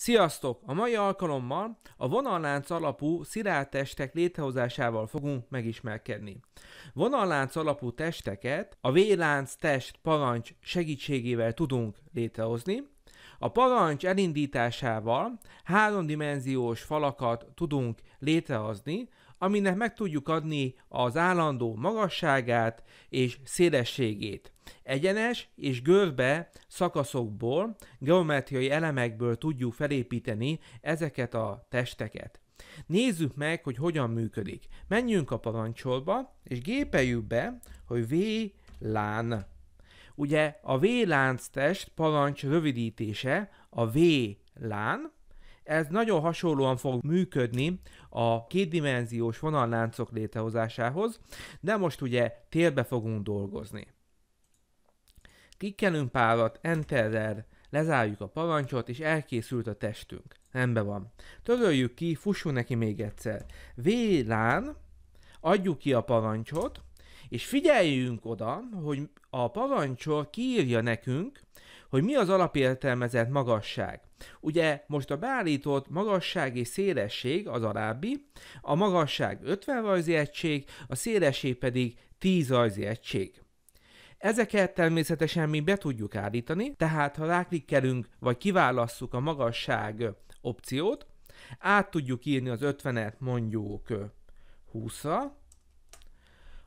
Sziasztok! A mai alkalommal a vonallánc alapú sziráltestek létrehozásával fogunk megismerkedni. Vonallánc alapú testeket a V-lánc test parancs segítségével tudunk létrehozni, a parancs elindításával háromdimenziós falakat tudunk létrehozni, aminek meg tudjuk adni az állandó magasságát és szélességét. Egyenes és görbe szakaszokból, geometriai elemekből tudjuk felépíteni ezeket a testeket. Nézzük meg, hogy hogyan működik. Menjünk a parancsolba, és gépeljük be, hogy v V-lán. Ugye a v V-lánc test parancs rövidítése a v V-lán. ez nagyon hasonlóan fog működni a kétdimenziós vonalláncok létrehozásához, de most ugye térbe fogunk dolgozni. Kikkelünk párat, enterrel er, lezárjuk a parancsot, és elkészült a testünk. Rendben van. Töröljük ki, fussunk neki még egyszer. Vélán, adjuk ki a parancsot, és figyeljünk oda, hogy a parancsol kiírja nekünk, hogy mi az alapértelmezett magasság. Ugye most a beállított magasság és szélesség az arábbi, a magasság 50 rajzi egység, a szélesség pedig 10 rajzi egység. Ezeket természetesen mi be tudjuk állítani, tehát ha ráklikkelünk, vagy kiválasszuk a magasság opciót, át tudjuk írni az 50-et mondjuk 20-ra,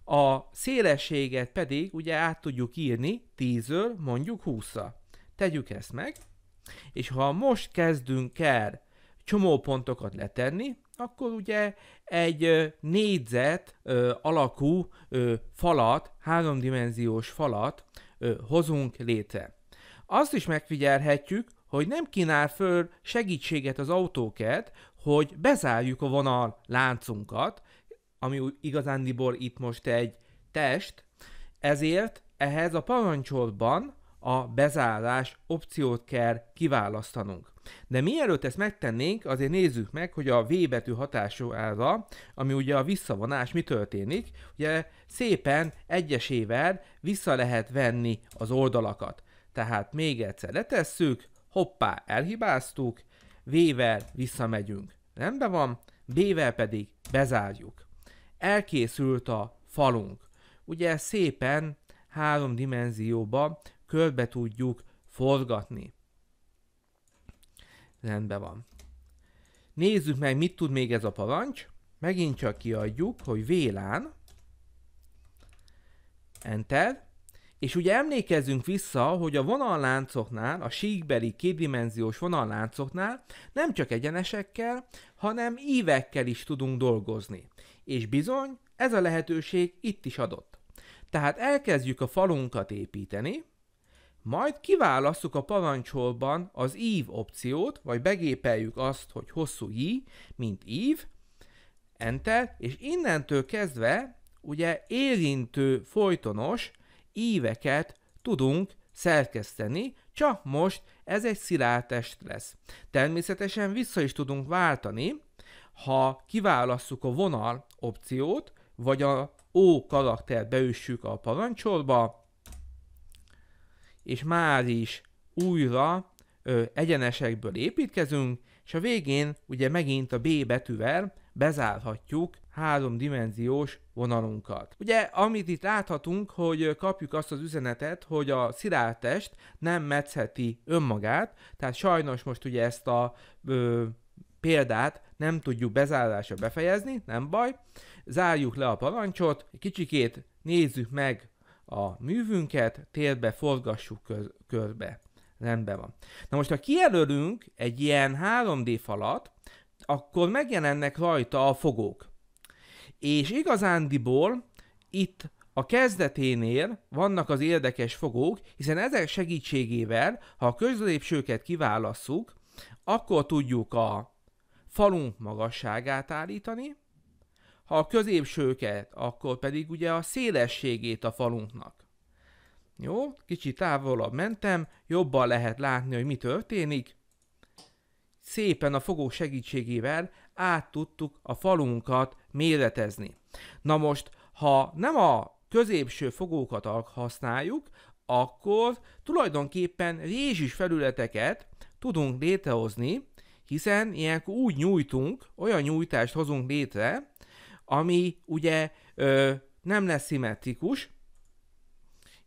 a szélességet pedig ugye át tudjuk írni 10-ről mondjuk 20-ra. Tegyük ezt meg, és ha most kezdünk el csomópontokat letenni, akkor ugye egy négyzet ö, alakú ö, falat, háromdimenziós falat ö, hozunk létre. Azt is megfigyelhetjük, hogy nem kínál föl segítséget az autóket, hogy bezárjuk a vonal láncunkat, ami igazándiból itt most egy test, ezért ehhez a parancsolban a bezárás opciót kell kiválasztanunk. De mielőtt ezt megtennénk, azért nézzük meg, hogy a V betű hatására, ami ugye a visszavonás, mi történik. Ugye szépen egyesével vissza lehet venni az oldalakat. Tehát még egyszer letesszük, hoppá, elhibáztuk, V-vel visszamegyünk. Rendben van, B-vel pedig bezárjuk. Elkészült a falunk. Ugye szépen három dimenzióba körbe tudjuk forgatni. Rendben van. Nézzük meg, mit tud még ez a parancs. Megint csak kiadjuk, hogy vélán. Enter. És ugye emlékezzünk vissza, hogy a vonalláncoknál, a síkbeli kétdimenziós vonalláncoknál nem csak egyenesekkel, hanem ívekkel is tudunk dolgozni. És bizony, ez a lehetőség itt is adott. Tehát elkezdjük a falunkat építeni, majd kiválasztjuk a parancsolban az ív opciót, vagy begépeljük azt, hogy hosszú i, mint ív, enter, és innentől kezdve ugye érintő folytonos íveket tudunk szerkeszteni, csak most ez egy szilárd lesz. Természetesen vissza is tudunk váltani, ha kiválasszuk a vonal opciót, vagy a O karaktert beüssük a parancsolba, és már is újra ö, egyenesekből építkezünk, és a végén ugye megint a B betűvel bezárhatjuk háromdimenziós vonalunkat. Ugye, amit itt láthatunk, hogy kapjuk azt az üzenetet, hogy a sziráltest nem metszheti önmagát, tehát sajnos most ugye ezt a ö, példát nem tudjuk bezárásra befejezni, nem baj. Zárjuk le a parancsot, kicsikét nézzük meg a művünket, térbe forgassuk kör, körbe. Rendben van. Na most, ha kijelölünk egy ilyen 3D falat, akkor megjelennek rajta a fogók. És igazándiból itt a kezdeténél vannak az érdekes fogók, hiszen ezek segítségével, ha a közlépsőket kiválasszuk, akkor tudjuk a falunk magasságát állítani, ha a középsőket, akkor pedig ugye a szélességét a falunknak. Jó, kicsit távolabb mentem, jobban lehet látni, hogy mi történik. Szépen a fogó segítségével át tudtuk a falunkat méretezni. Na most, ha nem a középső fogókat használjuk, akkor tulajdonképpen rézsis felületeket tudunk létrehozni, hiszen ilyenkor úgy nyújtunk, olyan nyújtást hozunk létre, ami ugye ö, nem lesz szimmetrikus,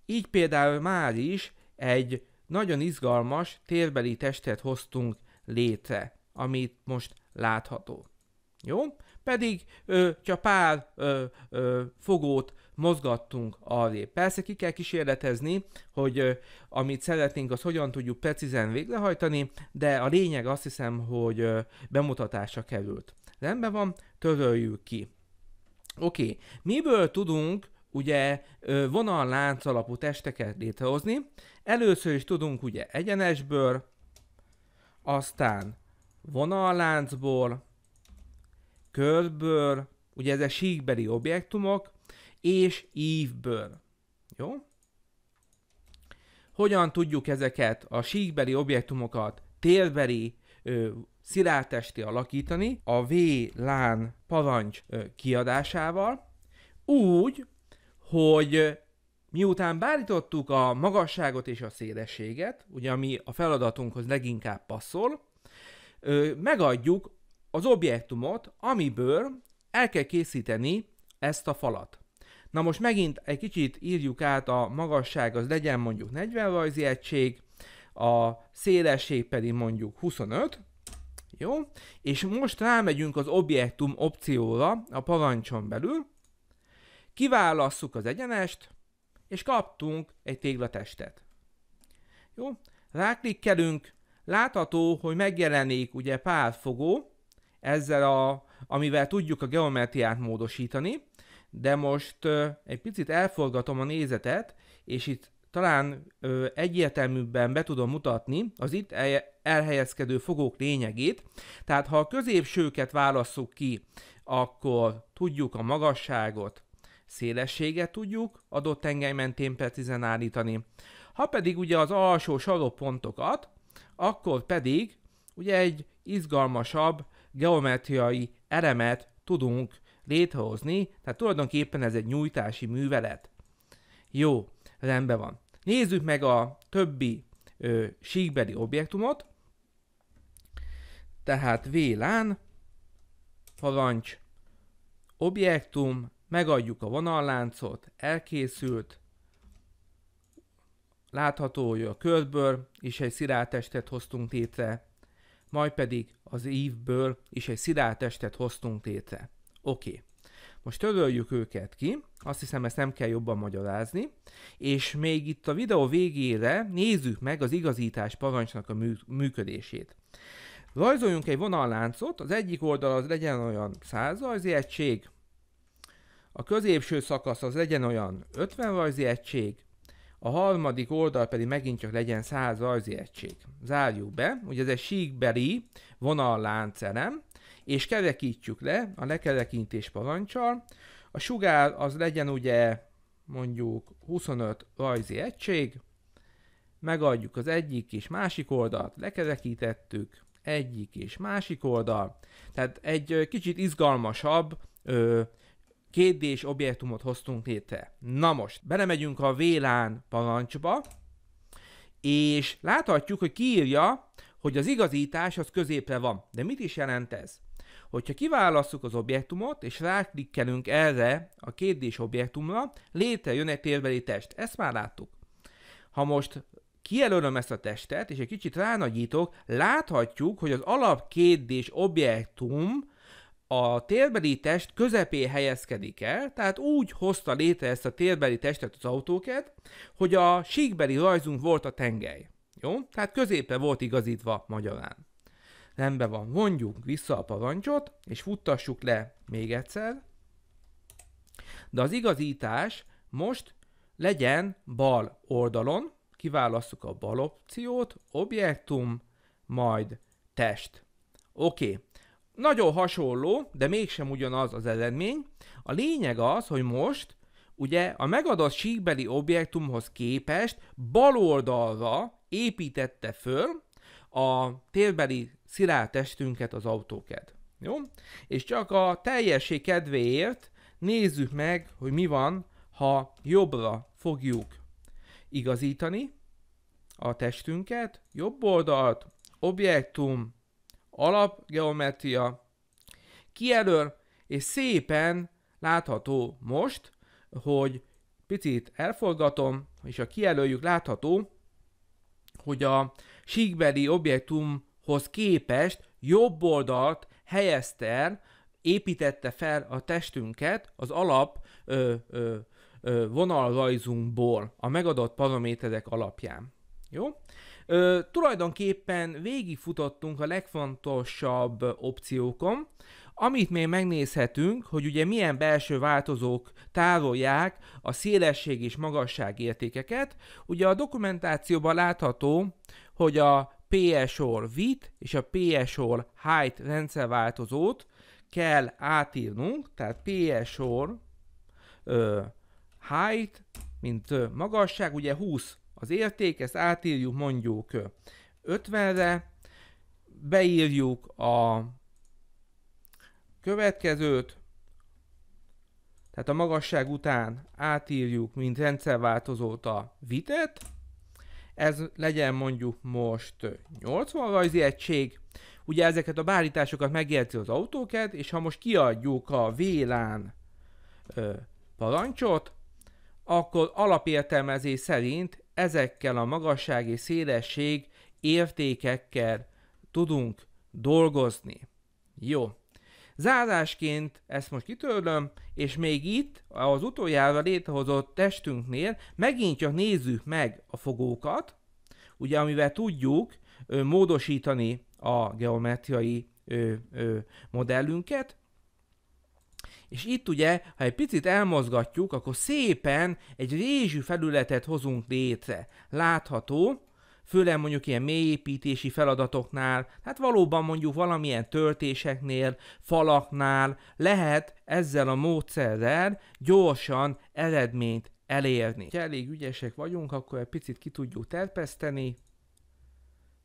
így például már is egy nagyon izgalmas térbeli testet hoztunk létre, amit most látható. Jó? Pedig ö, csak pár ö, ö, fogót mozgattunk arrébb. Persze ki kell kísérletezni, hogy ö, amit szeretnénk, az hogyan tudjuk precízen végrehajtani, de a lényeg azt hiszem, hogy ö, bemutatásra került. Rendben van, töröljük ki. Oké, miből tudunk ugye vonallánc alapú testeket létrehozni? Először is tudunk ugye egyenesből, aztán vonalláncból, körből, ugye ezek síkbeli objektumok, és ívből. Jó? Hogyan tudjuk ezeket a síkbeli objektumokat térbeli ö, szilárd alakítani a V-lán parancs kiadásával, úgy, hogy miután beállítottuk a magasságot és a szélességet, ugye ami a feladatunkhoz leginkább passzol, megadjuk az objektumot, amiből el kell készíteni ezt a falat. Na most megint egy kicsit írjuk át a magasság, az legyen mondjuk 40 rajzi egység, a szélesség pedig mondjuk 25, jó? És most rámegyünk az objektum opcióra a parancson belül, kiválasszuk az egyenest, és kaptunk egy téglatestet. Jó? Ráklikkelünk, látható, hogy megjelenik ugye párfogó, ezzel a, amivel tudjuk a geometriát módosítani, de most egy picit elforgatom a nézetet, és itt talán ö, egyértelműbben be tudom mutatni az itt elhelyezkedő fogók lényegét. Tehát ha a középsőket válasszuk ki, akkor tudjuk a magasságot, szélességet tudjuk adott tengely mentén precízen állítani. Ha pedig ugye az alsó sarokpontokat, akkor pedig ugye egy izgalmasabb geometriai elemet tudunk létrehozni, tehát tulajdonképpen ez egy nyújtási művelet. Jó, rendben van. Nézzük meg a többi ö, síkbeli objektumot. Tehát vélán, falancs, objektum, megadjuk a vonalláncot, elkészült, látható, hogy a körből is egy sziráltestet hoztunk létre, majd pedig az ívből is egy sziráltestet hoztunk létre. Oké. Okay. Most töröljük őket ki, azt hiszem ezt nem kell jobban magyarázni, és még itt a videó végére nézzük meg az igazítás parancsnak a működését. Rajzoljunk egy vonalláncot, az egyik oldal az legyen olyan 100 rajzi egység, a középső szakasz az legyen olyan 50 rajzi egység, a harmadik oldal pedig megint csak legyen 100 rajzi egység. Zárjuk be, ugye ez egy síkbeli vonalláncelem, és kerekítjük le a lekerekintés parancsal. A sugár az legyen ugye mondjuk 25 rajzi egység, megadjuk az egyik és másik oldalt, lekerekítettük, egyik és másik oldal. Tehát egy kicsit izgalmasabb ö, 2 objektumot hoztunk létre. Na most, belemegyünk a vélán parancsba, és láthatjuk, hogy kiírja, hogy az igazítás az középre van. De mit is jelent ez? Hogyha kiválasztjuk az objektumot, és ráklikkelünk erre a 2 d objektumra, létrejön egy térbeli test. Ezt már láttuk. Ha most kijelölöm ezt a testet, és egy kicsit ránagyítok, láthatjuk, hogy az alap 2 d objektum a térbeli test közepé helyezkedik el, tehát úgy hozta létre ezt a térbeli testet az autóket, hogy a síkbeli rajzunk volt a tengely. Jó? Tehát középre volt igazítva magyarán. Rendben van, vonjuk vissza a parancsot, és futtassuk le még egyszer. De az igazítás most legyen bal oldalon, Kiválasztjuk a bal opciót, objektum, majd test. Oké, okay. nagyon hasonló, de mégsem ugyanaz az eredmény. A lényeg az, hogy most ugye a megadott síkbeli objektumhoz képest bal oldalra építette föl a térbeli szilárd testünket az autóked. Jó? És csak a teljesség kedvéért nézzük meg, hogy mi van, ha jobbra fogjuk igazítani a testünket, jobb oldalt, objektum, alapgeometria, kijelöl, és szépen látható most, hogy picit elforgatom, és a kijelöljük látható, hogy a síkbeli objektum hoz képest jobb oldalt helyezte el, építette fel a testünket az alap ö, ö, ö, vonalrajzunkból, a megadott paraméterek alapján. Jó? Ö, tulajdonképpen végigfutottunk a legfontosabb opciókon, amit még megnézhetünk, hogy ugye milyen belső változók tárolják a szélesség és magasság értékeket. Ugye a dokumentációban látható, hogy a PSOR width és a PSOR height rendszerváltozót kell átírnunk, tehát PSOR height, mint ö, magasság, ugye 20 az érték, ezt átírjuk mondjuk 50-re, beírjuk a következőt, tehát a magasság után átírjuk, mint rendszerváltozót a vitet, ez legyen mondjuk most 80 rajzi egység, ugye ezeket a beállításokat megjelzi az autóked, és ha most kiadjuk a VLAN ö, parancsot, akkor alapértelmezés szerint ezekkel a magasság és szélesség értékekkel tudunk dolgozni. Jó. Zárásként ezt most kitörlöm, és még itt az utoljára létrehozott testünknél megint csak nézzük meg a fogókat, ugye amivel tudjuk ö, módosítani a geometriai ö, ö, modellünket, és itt ugye, ha egy picit elmozgatjuk, akkor szépen egy rézsű felületet hozunk létre. Látható, főleg mondjuk ilyen mélyépítési feladatoknál, hát valóban mondjuk valamilyen töltéseknél, falaknál lehet ezzel a módszerrel gyorsan eredményt elérni. Ha elég ügyesek vagyunk, akkor egy picit ki tudjuk terpeszteni,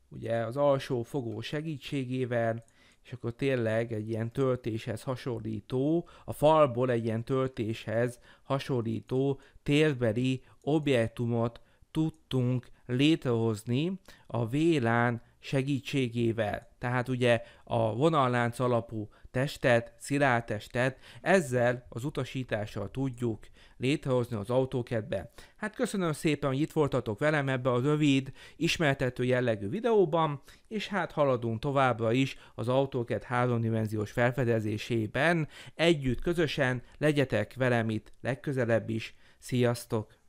ugye az alsó fogó segítségével, és akkor tényleg egy ilyen töltéshez hasonlító, a falból egy ilyen töltéshez hasonlító térbeli objektumot tudtunk létrehozni a vélán segítségével. Tehát ugye a vonallánc alapú testet, sziláltestet, ezzel az utasítással tudjuk létrehozni az autókedbe. Hát köszönöm szépen, hogy itt voltatok velem ebbe a rövid, ismertető jellegű videóban, és hát haladunk továbbra is az autóked háromdimenziós felfedezésében. Együtt, közösen legyetek velem itt legközelebb is. Sziasztok!